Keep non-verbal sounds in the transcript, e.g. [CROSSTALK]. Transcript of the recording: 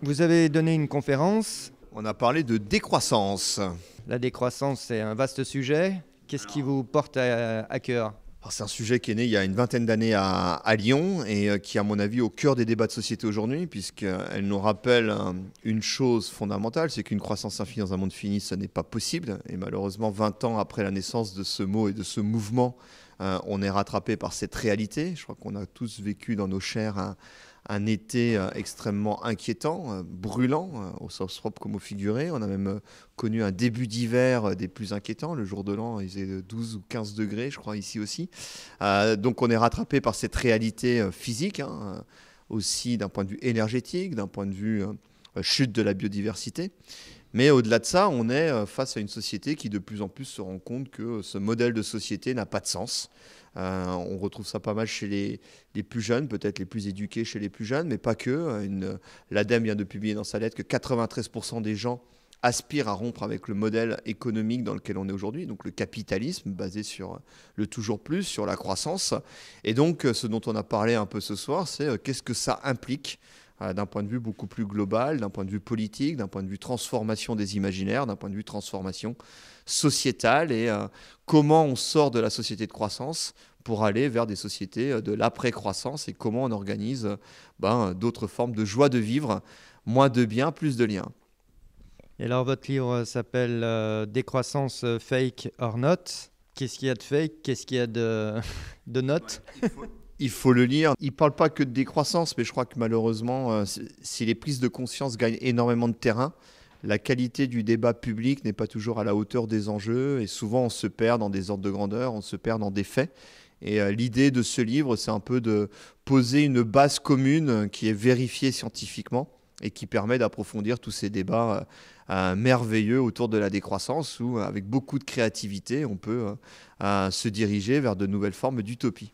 Vous avez donné une conférence. On a parlé de décroissance. La décroissance, c'est un vaste sujet. Qu'est-ce qui vous porte à, cœur c'est un sujet qui est né il y a une vingtaine d'années à, Lyon et euh, qui à mon avis au cœur des débats de société aujourd'hui puisqu'elle nous rappelle euh, une chose fondamentale, c'est qu'une croissance infinie dans un monde fini, ce n'est pas possible. Et malheureusement, 20 ans après la naissance de ce mot et de ce mouvement, euh, on est rattrapé par cette réalité. Je crois qu'on a tous vécu dans nos chairs un été euh, extrêmement inquiétant, euh, brûlant, euh, au sens propre comme au figuré. On a même connu un début d'hiver des plus inquiétants. Le jour de l'an, il faisait 12 ou 15 degrés, je crois, ici aussi. donc on est rattrapé par cette réalité physique, hein, aussi d'un point de vue énergétique, d'un point de vue chute de la biodiversité. Mais au-delà de ça, on est euh, face à une société qui de plus en plus se rend compte que euh, ce modèle de société n'a pas de sens. Euh, on retrouve ça pas mal chez les, les plus jeunes, peut-être les plus éduqués chez les plus jeunes, mais pas que. Hein. L'ADEME vient de publier dans sa lettre que 93% des gens aspirent à rompre avec le modèle économique dans lequel on est aujourd'hui, donc le capitalisme basé sur le toujours plus, sur la croissance. Et donc ce dont on a parlé un peu ce soir, c'est qu'est-ce que ça implique euh, d'un point de vue beaucoup plus global, d'un point de vue politique, d'un point de vue transformation des imaginaires, d'un point de vue transformation sociétale et euh, comment on sort de la société de croissance pour aller vers des sociétés euh, de l'après-croissance et comment on organise ben, d'autres formes de joie de vivre, moins de biens, plus de liens. Et alors votre livre s'appelle Décroissance fake or not. Qu'est-ce qu'il y a de fake Qu'est-ce qu'il y a de, [LAUGHS] de not il faut le lire. Il parle pas que de décroissance, mais je crois que malheureusement, euh, si les prises de conscience gagnent énormément de terrain, la qualité du débat public n'est pas toujours à la hauteur des enjeux et souvent on se perd dans des ordres de grandeur, on se perd dans des faits. Et euh, l'idée de ce livre, c'est un peu de poser une base commune qui est vérifiée scientifiquement et qui permet d'approfondir tous ces débats euh, merveilleux autour de la décroissance où, avec beaucoup de créativité, on peut se diriger vers de nouvelles formes d'utopie.